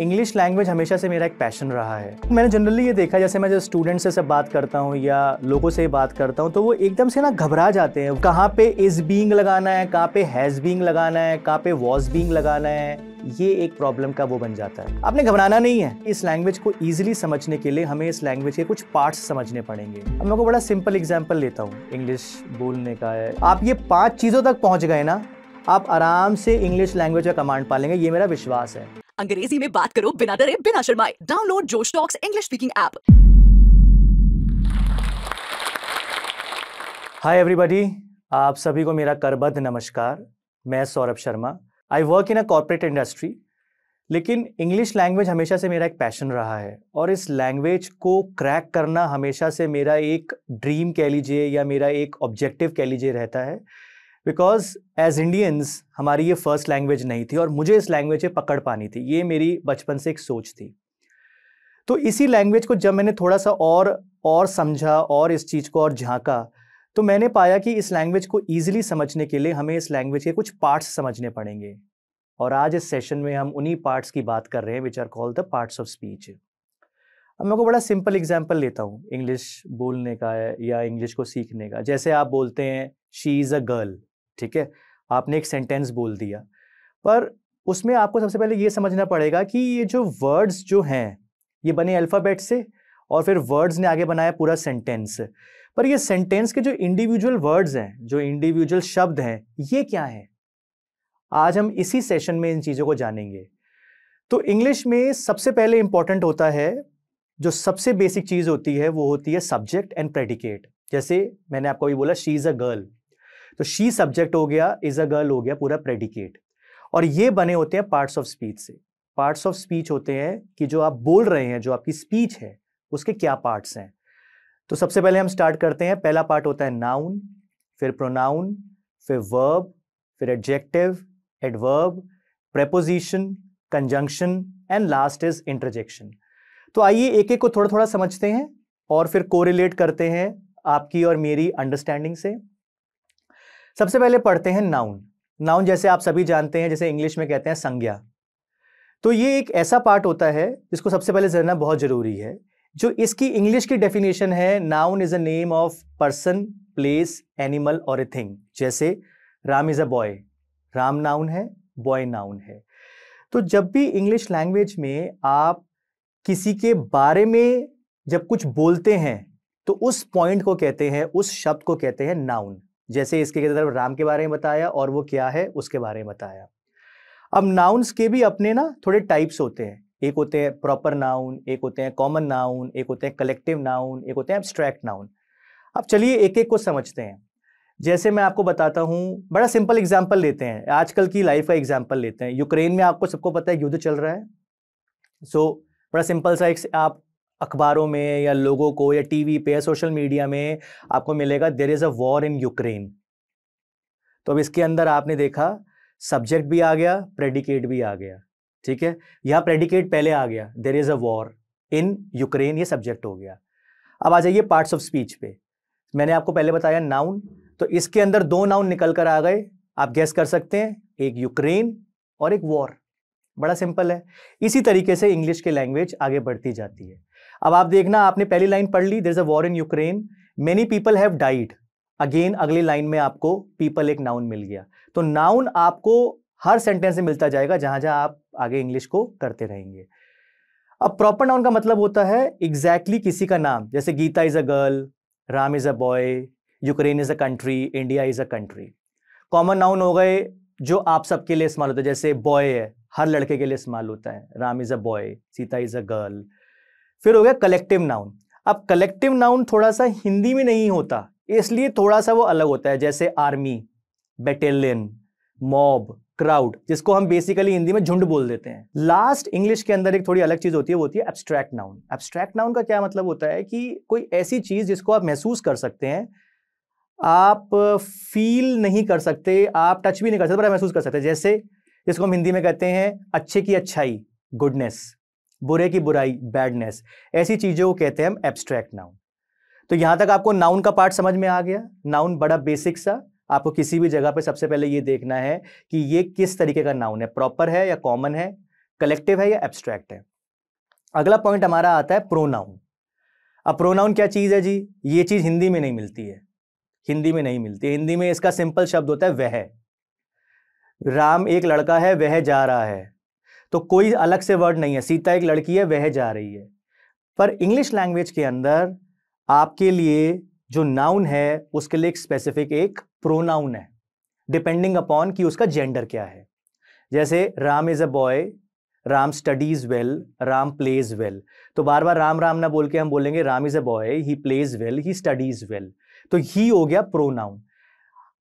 English language हमेशा से मेरा एक पैशन रहा है मैंने जनरली ये देखा जैसे मैं जब स्टूडेंट से सब बात करता हूँ या लोगों से बात करता हूँ तो वो एकदम से ना घबरा जाते हैं कहाँ पे इज बींग लगाना है कहाँ पे हैज़ बींग लगाना है कहाँ पे वॉज बींग लगाना है ये एक प्रॉब्लम का वो बन जाता है आपने घबराना नहीं है इस लैंग्वेज को इजीली समझने के लिए हमें इस लैंग्वेज के कुछ पार्ट्स समझने पड़ेंगे अब मैं को बड़ा सिंपल एग्जाम्पल लेता हूँ इंग्लिश बोलने का है आप ये पांच चीज़ों तक पहुँच गए ना आप आराम से इंग्लिश लैंग्वेज का कमांड पालेंगे ये मेरा विश्वास है अंग्रेजी में बात करो बिना डरे बिना शर्माए download Josh Talks English speaking app hi everybody आप सभी को मेरा करबद्ध नमस्कार मैं Saurabh Sharma I work in a corporate industry लेकिन इंग्लिश लैंग्वेज हमेशा से मेरा एक पैशन रहा है और इस लैंग्वेज को क्रैक करना हमेशा से मेरा एक ड्रीम कह लीजिए या मेरा एक ऑब्जेक्टिव कह लीजिए रहता है बिकॉज एज इंडियंस हमारी ये फर्स्ट लैंग्वेज नहीं थी और मुझे इस लैंग्वेज से पकड़ पानी थी ये मेरी बचपन से एक सोच थी तो इसी लैंग्वेज को जब मैंने थोड़ा सा और और समझा और इस चीज़ को और झांका तो मैंने पाया कि इस लैंग्वेज को ईजिली समझने के लिए हमें इस लैंग्वेज के कुछ पार्ट्स समझने पड़ेंगे और आज इस सेशन में हम उन्हीं पार्ट्स की बात कर रहे हैं which are called the parts of speech अब मैं को बड़ा सिंपल एग्जाम्पल लेता हूँ इंग्लिश बोलने का या इंग्लिश को सीखने का जैसे आप बोलते हैं शी इज़ अ गर्ल ठीक है आपने एक सेंटेंस बोल दिया पर उसमें आपको सबसे पहले ये समझना पड़ेगा कि ये जो वर्ड्स जो हैं ये बने अल्फ़ाबेट से और फिर वर्ड्स ने आगे बनाया पूरा सेंटेंस पर ये सेंटेंस के जो इंडिविजुअल वर्ड्स हैं जो इंडिविजुअल शब्द हैं ये क्या है आज हम इसी सेशन में इन चीज़ों को जानेंगे तो इंग्लिश में सबसे पहले इंपॉर्टेंट होता है जो सबसे बेसिक चीज़ होती है वो होती है सब्जेक्ट एंड प्रेडिकेट जैसे मैंने आपको अभी बोला शी इज़ अ गर्ल तो शी सब्जेक्ट हो गया इज अ गर्ल हो गया पूरा प्रेडिकेट और ये बने होते हैं पार्ट्स ऑफ स्पीच से पार्ट्स ऑफ स्पीच होते हैं कि जो आप बोल रहे हैं जो आपकी स्पीच है उसके क्या पार्ट्स हैं तो सबसे पहले हम स्टार्ट करते हैं पहला पार्ट होता है नाउन फिर प्रोनाउन फिर वर्ब फिर adjective adverb preposition conjunction and last is interjection तो आइए एक एक को थोड़ा थोड़ा समझते हैं और फिर कोरिलेट करते हैं आपकी और मेरी अंडरस्टैंडिंग से सबसे पहले पढ़ते हैं नाउन नाउन जैसे आप सभी जानते हैं जैसे इंग्लिश में कहते हैं संज्ञा तो ये एक ऐसा पार्ट होता है जिसको सबसे पहले जानना बहुत ज़रूरी है जो इसकी इंग्लिश की डेफिनेशन है noun is a name of person place animal और ए थिंग जैसे Ram is a boy Ram noun है बॉय नाउन है तो जब भी इंग्लिश लैंग्वेज में आप किसी के बारे में जब कुछ बोलते हैं तो उस पॉइंट को कहते हैं उस शब्द को कहते हैं नाउन जैसे इसके तरफ राम के बारे में बताया और वो क्या है उसके बारे में बताया अब नाउन्स के भी अपने ना थोड़े टाइप्स होते हैं एक होते हैं प्रॉपर नाउन एक होते हैं कॉमन नाउन एक होते हैं कलेक्टिव नाउन एक होते हैं एब्स्ट्रैक्ट नाउन अब चलिए एक एक को समझते हैं जैसे मैं आपको बताता हूँ बड़ा सिंपल एग्जाम्पल लेते हैं आजकल की लाइफ का एग्जाम्पल लेते हैं यूक्रेन में आपको सबको पता है युद्ध चल रहा है सो so, बड़ा सिंपल सा एक आप अखबारों में या लोगों को या टीवी पे या सोशल मीडिया में आपको मिलेगा there is a war in Ukraine तो अब इसके अंदर आपने देखा सब्जेक्ट भी आ गया प्रेडिकेट भी आ गया ठीक है यहाँ प्रेडिकेट पहले आ गया there is a war in Ukraine ये सब्जेक्ट हो गया अब आ जाइए पार्ट्स ऑफ स्पीच पे मैंने आपको पहले बताया नाउन तो इसके अंदर दो नाउन निकल कर आ गए आप गैस कर सकते हैं एक यूक्रेन और एक वॉर बड़ा सिंपल है इसी तरीके से इंग्लिश की लैंग्वेज आगे बढ़ती जाती है अब आप देखना आपने पहली लाइन पढ़ ली there is a war in Ukraine many people have died again अगली लाइन में आपको पीपल एक नाउन मिल गया तो नाउन आपको हर सेंटेंस में मिलता जाएगा जहां जहां आप आगे इंग्लिश को करते रहेंगे अब प्रॉपर नाउन का मतलब होता है एग्जैक्टली exactly किसी का नाम जैसे Gita is a girl Ram is a boy Ukraine is a country India is a country common noun हो गए जो आप सबके लिए इस्तेमाल होता है जैसे बॉय है हर लड़के के लिए इस्तेमाल होता है Ram is a boy Sita is a girl फिर हो गया कलेक्टिव नाउन अब कलेक्टिव नाउन थोड़ा सा हिंदी में नहीं होता इसलिए थोड़ा सा वो अलग होता है जैसे आर्मी बेटेलियन मॉब क्राउड जिसको हम बेसिकली हिंदी में झुंड बोल देते हैं लास्ट इंग्लिश के अंदर एक थोड़ी अलग चीज होती है वो होती है एब्स्ट्रैक्ट नाउन एब्स्ट्रैक्ट नाउन का क्या मतलब होता है कि कोई ऐसी चीज जिसको आप महसूस कर सकते हैं आप फील नहीं कर सकते आप टच भी नहीं कर सकते पर महसूस कर सकते जैसे जिसको हम हिंदी में कहते हैं अच्छे की अच्छाई गुडनेस बुरे की बुराई बैडनेस ऐसी चीज़ों को कहते हैं हम एब्स्ट्रैक्ट नाउन तो यहां तक आपको नाउन का पार्ट समझ में आ गया नाउन बड़ा बेसिक सा आपको किसी भी जगह पे सबसे पहले ये देखना है कि ये किस तरीके का नाउन है प्रॉपर है या कॉमन है कलेक्टिव है या एब्स्ट्रैक्ट है अगला पॉइंट हमारा आता है प्रोनाउन अब प्रोनाउन क्या चीज़ है जी ये चीज़ हिंदी में नहीं मिलती है हिंदी में नहीं मिलती हिंदी में इसका सिंपल शब्द होता है वह राम एक लड़का है वह जा रहा है तो कोई अलग से वर्ड नहीं है सीता एक लड़की है वह जा रही है पर इंग्लिश लैंग्वेज के अंदर आपके लिए जो नाउन है उसके लिए एक स्पेसिफिक एक प्रोनाउन है डिपेंडिंग अपॉन कि उसका जेंडर क्या है जैसे Ram is a boy Ram studies well Ram plays well तो बार बार राम राम ना बोल के हम बोलेंगे Ram is a boy he plays well he studies well तो ही हो गया प्रोनाउन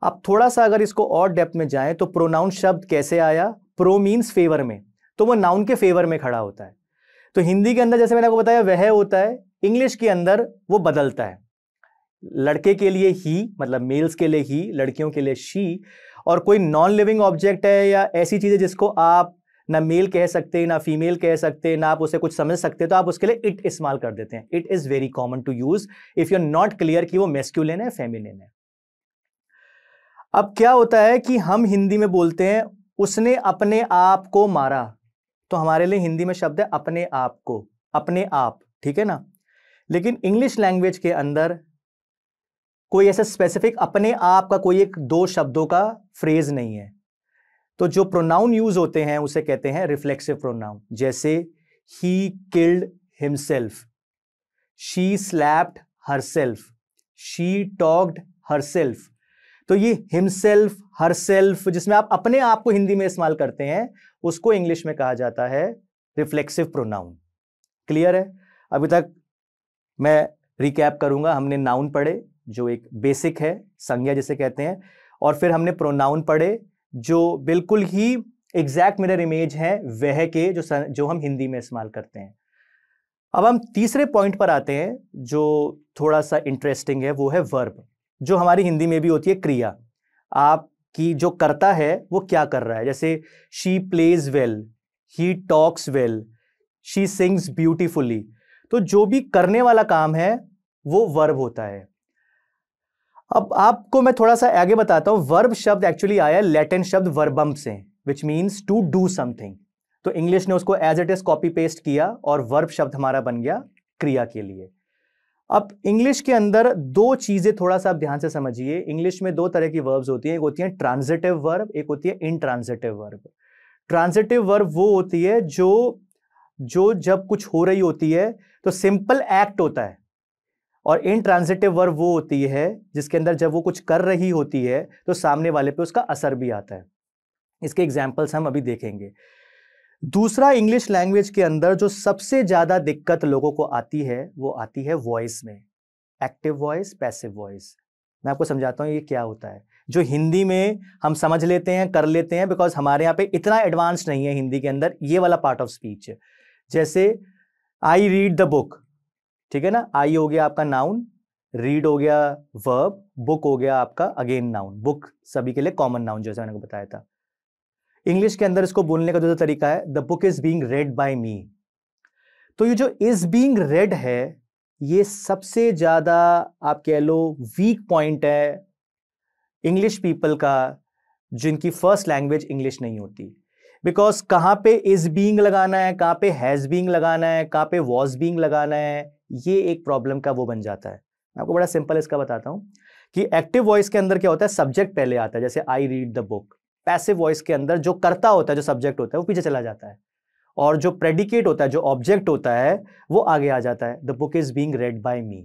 अब थोड़ा सा अगर इसको और डेप्थ में जाएं तो प्रोनाउन शब्द कैसे आया प्रो मीन्स फेवर में तो वो नाउन के फेवर में खड़ा होता है तो हिंदी के अंदर जैसे मैंने आपको बताया वह होता है इंग्लिश के अंदर वो बदलता है लड़के के लिए ही मतलब मेल्स के लिए ही लड़कियों के लिए शी और कोई नॉन लिविंग ऑब्जेक्ट है या ऐसी चीज़ है जिसको आप ना मेल कह सकते ना फीमेल कह सकते ना आप उसे कुछ समझ सकते तो आप उसके लिए इट इस्तेमाल कर देते हैं it is very common to use if you are not clear कि वो मेस्क्यूलिन है फेमिलिन है अब क्या होता है कि हम हिंदी में बोलते हैं उसने अपने आप को मारा तो हमारे लिए हिंदी में शब्द है अपने आप को अपने आप ठीक है ना लेकिन इंग्लिश लैंग्वेज के अंदर कोई ऐसा स्पेसिफिक अपने आप का कोई एक दो शब्दों का फ्रेज नहीं है तो जो प्रोनाउन यूज होते हैं उसे कहते हैं रिफ्लेक्सिव प्रोनाउन जैसे he killed himself she slapped herself she talked herself तो ये हिमसेल्फ हर सेल्फ जिसमें आप अपने आप को हिंदी में इस्तेमाल करते हैं उसको इंग्लिश में कहा जाता है रिफ्लेक्सिव प्रोनाउन क्लियर है अभी तक मैं रिकैप करूंगा हमने नाउन पढ़े जो एक बेसिक है संज्ञा जिसे कहते हैं और फिर हमने प्रोनाउन पढ़े जो बिल्कुल ही एग्जैक्ट मिरर इमेज है वह के जो सन, जो हम हिंदी में इस्तेमाल करते हैं अब हम तीसरे पॉइंट पर आते हैं जो थोड़ा सा इंटरेस्टिंग है वो है वर्ब जो हमारी हिंदी में भी होती है क्रिया आप की जो करता है वो क्या कर रहा है जैसे she plays well he talks well she sings beautifully तो जो भी करने वाला काम है वो वर्ब होता है अब आपको मैं थोड़ा सा आगे बताता हूँ वर्ब शब्द एक्चुअली आया लैटिन शब्द वर्बम से which means to do something तो इंग्लिश ने उसको as it is copy paste किया और वर्ब शब्द हमारा बन गया क्रिया के लिए अब इंग्लिश के अंदर दो चीज़ें थोड़ा सा आप ध्यान से समझिए इंग्लिश में दो तरह की वर्ब्स होती हैं एक होती है ट्रांजिटिव वर्ब एक होती है इनट्रांजिटिव वर्ब ट्रांजिटिव वर्ब वो होती है जो जो जब कुछ हो रही होती है तो सिंपल एक्ट होता है और इनट्रांजिटिव वर्ब वो होती है जिसके अंदर जब वो कुछ कर रही होती है तो सामने वाले पे उसका असर भी आता है इसके एग्जाम्पल्स हम अभी देखेंगे दूसरा इंग्लिश लैंग्वेज के अंदर जो सबसे ज़्यादा दिक्कत लोगों को आती है वो आती है वॉइस में एक्टिव वॉइस पैसिव वॉइस मैं आपको समझाता हूँ ये क्या होता है जो हिंदी में हम समझ लेते हैं कर लेते हैं बिकॉज हमारे यहाँ पे इतना एडवांस नहीं है हिंदी के अंदर ये वाला पार्ट ऑफ स्पीच जैसे आई रीड द बुक ठीक है ना आई हो गया आपका नाउन रीड हो गया वर्ब बुक हो गया आपका अगेन नाउन बुक सभी के लिए कॉमन नाउन जैसे मैंने बताया था इंग्लिश के अंदर इसको बोलने का जो तरीका है the book is being read by me तो ये जो इज बींग रेड है ये सबसे ज़्यादा आप कह लो वीक पॉइंट है इंग्लिश पीपल का जिनकी फर्स्ट लैंग्वेज इंग्लिश नहीं होती बिकॉज कहाँ पे इज बींग लगाना है कहाँ पे हैज़ बींग लगाना है कहाँ पे वॉज बींग लगाना है ये एक प्रॉब्लम का वो बन जाता है मैं आपको बड़ा सिंपल इसका बताता हूँ कि एक्टिव वॉइस के अंदर क्या होता है सब्जेक्ट पहले आता है जैसे I read the book passive voice के अंदर जो करता होता है जो सब्जेक्ट होता है वो पीछे चला जाता है और जो प्रेडिकेट होता है जो ऑब्जेक्ट होता है वो आगे आ जाता है the book is being read by me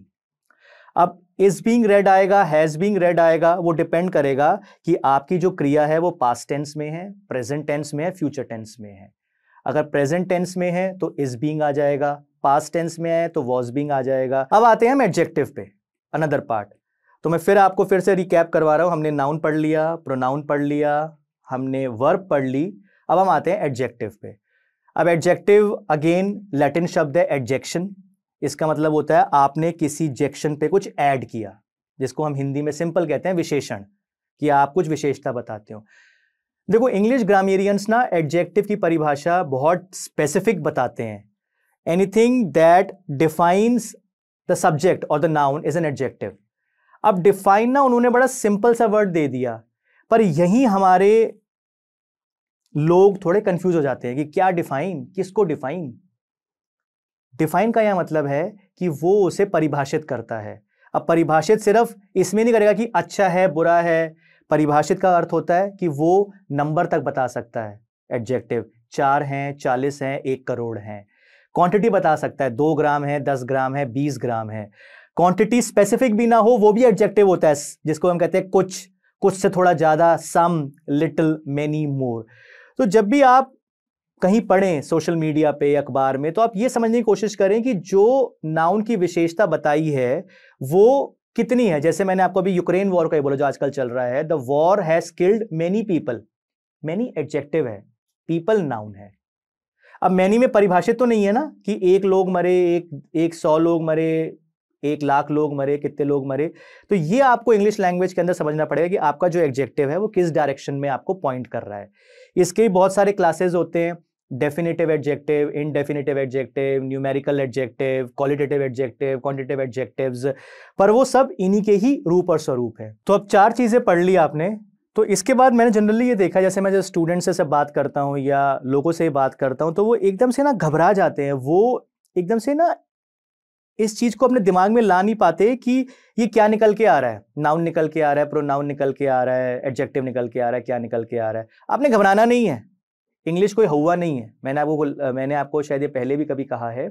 अब इज बींग रेड आएगा हैज बींग रेड आएगा वो डिपेंड करेगा कि आपकी जो क्रिया है वो पास्ट टेंस में है प्रेजेंट टेंस में है फ्यूचर टेंस में है अगर प्रेजेंट टेंस में है तो इज बींग आ जाएगा पास्ट टेंस में है तो वॉज बींग आ जाएगा अब आते हैं हम एडजेक्टिव पे अनदर पार्ट तो मैं फिर आपको फिर से रिकैप करवा रहा हूँ हमने नाउन पढ़ लिया प्रोनाउन पढ़ लिया हमने वर्ब पढ़ ली अब हम आते हैं एडजेक्टिव पे अब एडजेक्टिव अगेन लैटिन शब्द है एडजेक्शन इसका मतलब होता है आपने किसी जेक्शन पे कुछ ऐड किया जिसको हम हिंदी में सिंपल कहते हैं विशेषण कि आप कुछ विशेषता बताते हो देखो इंग्लिश ग्रामेरियंस ना एडजेक्टिव की परिभाषा बहुत स्पेसिफिक बताते हैं anything that defines the subject और the noun is an adjective अब डिफाइन ना उन्होंने बड़ा सिंपल सा वर्ड दे दिया पर यही हमारे लोग थोड़े कंफ्यूज हो जाते हैं कि क्या डिफाइन किसको डिफाइन डिफाइन का यह मतलब है कि वो उसे परिभाषित करता है अब परिभाषित सिर्फ इसमें नहीं करेगा कि अच्छा है बुरा है परिभाषित का अर्थ होता है कि वो नंबर तक बता सकता है एडजेक्टिव चार हैं चालीस हैं एक करोड़ हैं क्वांटिटी बता सकता है दो ग्राम है दस ग्राम है बीस ग्राम है क्वांटिटी स्पेसिफिक भी ना हो वो भी एडजेक्टिव होता है जिसको हम कहते हैं कुछ कुछ से थोड़ा ज़्यादा सम लिटिल मैनी मोर तो जब भी आप कहीं पढ़ें सोशल मीडिया पे अखबार में तो आप ये समझने की कोशिश करें कि जो नाउन की विशेषता बताई है वो कितनी है जैसे मैंने आपको अभी यूक्रेन वॉर का ही बोला जो आजकल चल रहा है the war has killed many people many adjective है पीपल नाउन है अब मैनी में परिभाषित तो नहीं है ना कि एक लोग मरे एक एक सौ लोग मरे एक लाख लोग मरे कितने लोग मरे तो ये आपको इंग्लिश लैंग्वेज के अंदर समझना पड़ेगा कि आपका जो एग्जेक्टिव है वो किस डायरेक्शन में आपको पॉइंट कर रहा है इसके बहुत सारे क्लासेज होते हैं definitive adjective indefinitive adjective numerical adjective qualitative adjective quantitative adjectives पर वो सब इन्हीं के ही रूप और स्वरूप है तो अब चार चीज़ें पढ़ ली आपने तो इसके बाद मैंने जनरली ये देखा जैसे मैं जब स्टूडेंट से सब बात करता हूँ या लोगों से बात करता हूँ तो वो एकदम से ना घबरा जाते हैं वो एकदम से ना इस चीज को अपने दिमाग में ला नहीं पाते कि ये क्या निकल के आ रहा है नाउन निकल के आ रहा है प्रोनाउन निकल के आ रहा है एडजेक्टिव निकल के आ रहा है क्या निकल के आ रहा है आपने घबराना नहीं है इंग्लिश कोई हुआ नहीं है मैंने आपको मैंने आपको शायद ये पहले भी कभी कहा है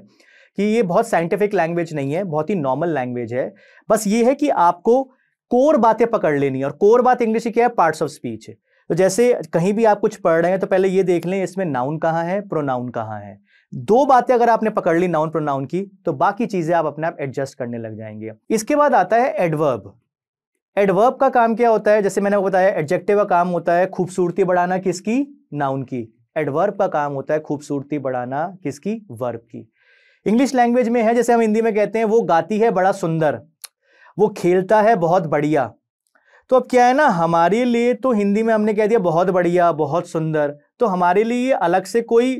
कि ये बहुत साइंटिफिक लैंग्वेज नहीं है बहुत ही नॉर्मल लैंग्वेज है बस ये है कि आपको कोर बातें पकड़ लेनी है और कोर बात इंग्लिश क्या है पार्ट्स ऑफ स्पीच तो जैसे कहीं भी आप कुछ पढ़ रहे हैं तो पहले ये देख लें इसमें नाउन कहाँ है प्रोनाउन कहाँ है दो बातें अगर आपने पकड़ ली नाउन प्रोनाउन की तो बाकी चीजें आप अपने आप एडजस्ट करने लग जाएंगे इसके बाद आता है एडवर्ब एडवर्ब का काम क्या होता है जैसे मैंने बताया एडजेक्टिव का काम होता है खूबसूरती बढ़ाना किसकी नाउन की एडवर्ब का काम होता है खूबसूरती बढ़ाना किसकी वर्ब की इंग्लिश लैंग्वेज में है जैसे हम हिंदी में कहते हैं वो गाती है बड़ा सुंदर वो खेलता है बहुत बढ़िया तो अब क्या है ना हमारे लिए तो हिंदी में हमने कह दिया बहुत बढ़िया बहुत सुंदर तो हमारे लिए अलग से कोई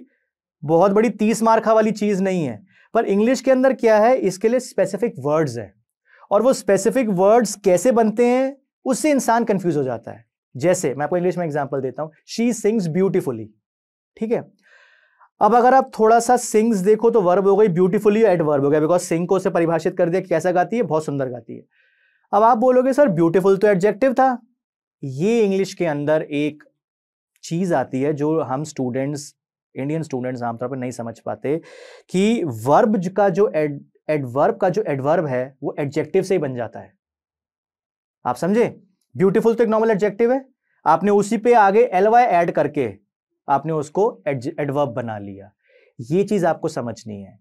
बहुत बड़ी तीस मार्खा वाली चीज़ नहीं है पर इंग्लिश के अंदर क्या है इसके लिए स्पेसिफिक वर्ड्स है और वो स्पेसिफिक वर्ड्स कैसे बनते हैं उससे इंसान कंफ्यूज हो जाता है जैसे मैं आपको इंग्लिश में एग्जाम्पल देता हूँ शी सिंग्स ब्यूटिफुली ठीक है अब अगर आप थोड़ा सा सिंग्स देखो तो वर्ब हो गई ब्यूटीफुली एड वर्ब हो गया बिकॉज सिंग को उसे परिभाषित कर दिया कैसा गाती है बहुत सुंदर गाती है अब आप बोलोगे सर ब्यूटीफुल तो एडजेक्टिव था ये इंग्लिश के अंदर एक चीज़ आती है जो हम स्टूडेंट्स इंडियन स्टूडेंट्स आमतौर पर नहीं समझ पाते कि वर्ब का जो एडवर्ब का जो एडवर्ब है वो एडजेक्टिव से ही बन जाता है आप समझे ब्यूटीफुल तो एक नॉर्मल एडजेक्टिव है आपने उसी पे आगे एल वाई एड करके आपने उसको एडवर्ब बना लिया ये चीज आपको समझनी है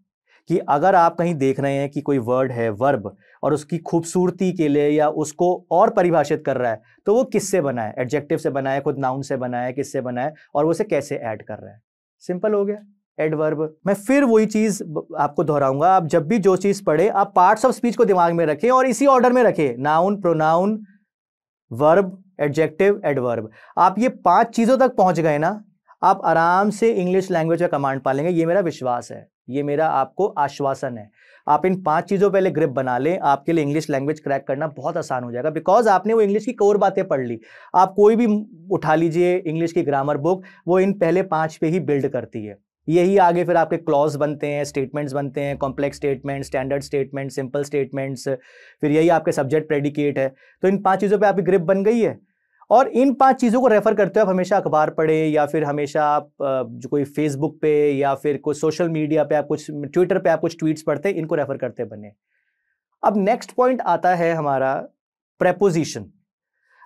कि अगर आप कहीं देख रहे हैं कि कोई वर्ड है वर्ब और उसकी खूबसूरती के लिए या उसको और परिभाषित कर रहा है तो वो किससे बनाए एडजेक्टिव से बनाए खुद नाउन से बनाए किससे बनाए और वो उसे कैसे ऐड कर रहा है सिंपल हो गया एडवर्ब मैं फिर वही चीज आपको दोहराऊंगा आप जब भी जो चीज पढ़े आप पार्ट्स ऑफ स्पीच को दिमाग में रखें और इसी ऑर्डर में रखें noun pronoun verb adjective adverb आप ये पांच चीजों तक पहुंच गए ना आप आराम से इंग्लिश लैंग्वेज का कमांड पालेंगे ये मेरा विश्वास है ये मेरा आपको आश्वासन है आप इन पांच चीज़ों पहले ग्रिप बना लें आपके लिए इंग्लिश लैंग्वेज क्रैक करना बहुत आसान हो जाएगा बिकॉज आपने वो इंग्लिश की कोर बातें पढ़ ली आप कोई भी उठा लीजिए इंग्लिश की ग्रामर बुक वो इन पहले पाँच पे ही बिल्ड करती है यही आगे फिर आपके क्लॉज बनते हैं स्टेटमेंट्स बनते हैं complex statement standard statement simple statements फिर यही आपके सब्जेक्ट प्रेडिकेट है तो इन पांच चीज़ों पे आपकी ग्रिप बन गई है और इन पांच चीज़ों को रेफर करते हो आप हमेशा अखबार पढ़े या फिर हमेशा आप जो कोई फेसबुक पे या फिर कोई सोशल मीडिया पे आप कुछ ट्विटर पे आप कुछ ट्वीट्स पढ़ते इनको रेफर करते बने अब नेक्स्ट पॉइंट आता है हमारा प्रेपोजिशन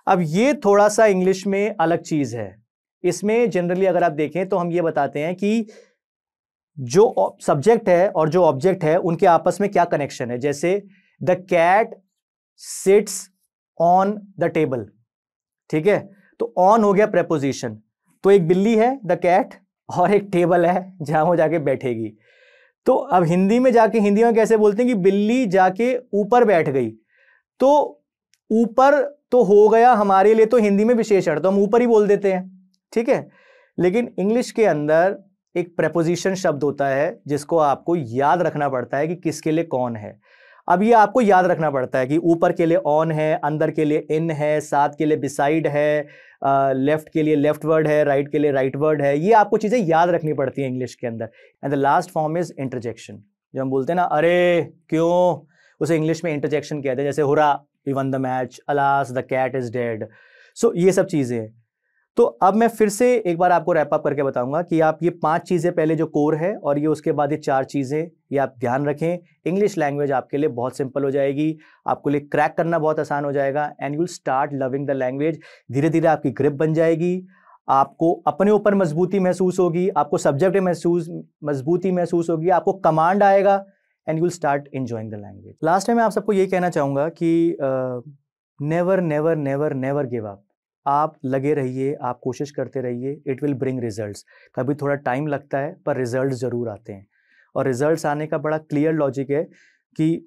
अब ये थोड़ा सा इंग्लिश में अलग चीज़ है इसमें जनरली अगर आप देखें तो हम ये बताते हैं कि जो सब्जेक्ट है और जो ऑब्जेक्ट है उनके आपस में क्या कनेक्शन है जैसे the cat sits on the table ठीक है तो ऑन हो गया प्रेपोजिशन तो एक बिल्ली है द कैट और एक टेबल है जहां वो जाके बैठेगी तो अब हिंदी में जाके हिंदी में कैसे बोलते हैं कि बिल्ली जाके ऊपर बैठ गई तो ऊपर तो हो गया हमारे लिए तो हिंदी में विशेषण तो हम ऊपर ही बोल देते हैं ठीक है लेकिन इंग्लिश के अंदर एक प्रेपोजिशन शब्द होता है जिसको आपको याद रखना पड़ता है कि किसके लिए कौन है अब ये आपको याद रखना पड़ता है कि ऊपर के लिए ऑन है अंदर के लिए इन है साथ के लिए बिसाइड है लेफ्ट के लिए लेफ्ट वर्ड है राइट के लिए राइट वर्ड है ये आपको चीज़ें याद रखनी पड़ती हैं इंग्लिश के अंदर and the last form is interjection जो हम बोलते हैं ना अरे क्यों उसे इंग्लिश में इंटरजेक्शन कहते हैं जैसे hurrah we won the match alas the cat is dead so ये सब चीज़ें हैं तो अब मैं फिर से एक बार आपको रैपअप करके बताऊंगा कि आप ये पांच चीज़ें पहले जो कोर है और ये उसके बाद ये चार चीज़ें ये आप ध्यान रखें इंग्लिश लैंग्वेज आपके लिए बहुत सिंपल हो जाएगी आपको लिए क्रैक करना बहुत आसान हो जाएगा and you'll start loving the language धीरे धीरे आपकी ग्रिप बन जाएगी आपको अपने ऊपर मजबूती महसूस होगी आपको सब्जेक्ट महसूस मजबूती महसूस होगी आपको कमांड आएगा and you'll start enjoying the language last में मैं आप सबको ये कहना चाहूँगा कि never never never never give up आप लगे रहिए आप कोशिश करते रहिए इट विल ब्रिंग रिजल्ट्स कभी थोड़ा टाइम लगता है पर रिजल्ट ज़रूर आते हैं और रिजल्ट्स आने का बड़ा क्लियर लॉजिक है कि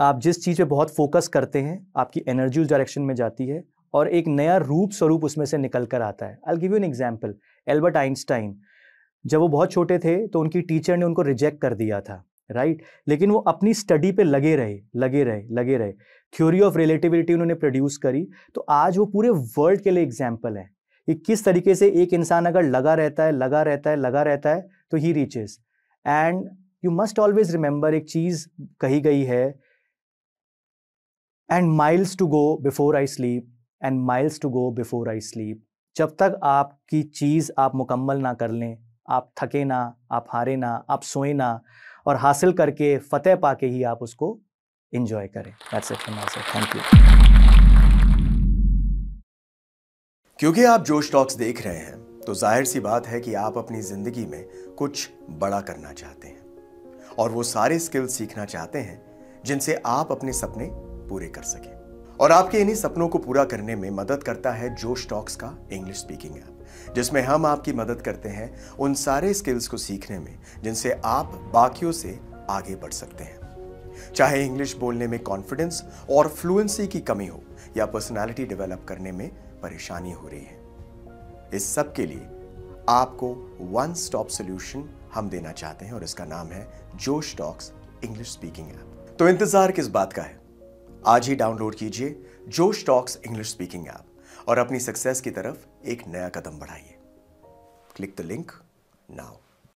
आप जिस चीज़ पे बहुत फोकस करते हैं आपकी एनर्जी उस डायरेक्शन में जाती है और एक नया रूप स्वरूप उसमें से निकल कर आता है I give you an example Albert Einstein जब वो बहुत छोटे थे तो उनकी टीचर ने उनको रिजेक्ट कर दिया था राइट right? लेकिन वो अपनी स्टडी पे लगे रहे लगे रहे लगे रहे थ्योरी ऑफ रिलेटिविटी उन्होंने प्रोड्यूस करी तो आज वो पूरे वर्ल्ड के लिए एग्जाम्पल है कि किस तरीके से एक इंसान अगर लगा रहता है लगा रहता है लगा रहता है तो he reaches and you must always remember एक चीज़ कही गई है and miles to go before I sleep and miles to go before I sleep जब तक आपकी चीज़ आप मुकम्मल ना कर लें आप थके ना आप हारे ना आप सोए ना और हासिल करके फतेह पा के ही आप उसको इंजॉय करें that's it from thank you क्योंकि आप जोश टॉक्स देख रहे हैं तो जाहिर सी बात है कि आप अपनी ज़िंदगी में कुछ बड़ा करना चाहते हैं और वो सारे स्किल्स सीखना चाहते हैं जिनसे आप अपने सपने पूरे कर सकें और आपके इन्हीं सपनों को पूरा करने में मदद करता है जोश टॉक्स का इंग्लिश स्पीकिंग ऐप जिसमें हम आपकी मदद करते हैं उन सारे स्किल्स को सीखने में जिनसे आप बाकियों से आगे बढ़ सकते हैं चाहे इंग्लिश बोलने में कॉन्फिडेंस और फ्लुएंसी की कमी हो या पर्सनालिटी डेवलप करने में परेशानी हो रही है इस सब के लिए आपको वन स्टॉप सोल्यूशन हम देना चाहते हैं और इसका नाम है जोश टॉक्स इंग्लिश स्पीकिंग ऐप तो इंतजार किस बात का है आज ही डाउनलोड कीजिए जोश टॉक्स इंग्लिश स्पीकिंग ऐप और अपनी सक्सेस की तरफ एक नया कदम बढ़ाइए क्लिक द लिंक नाउ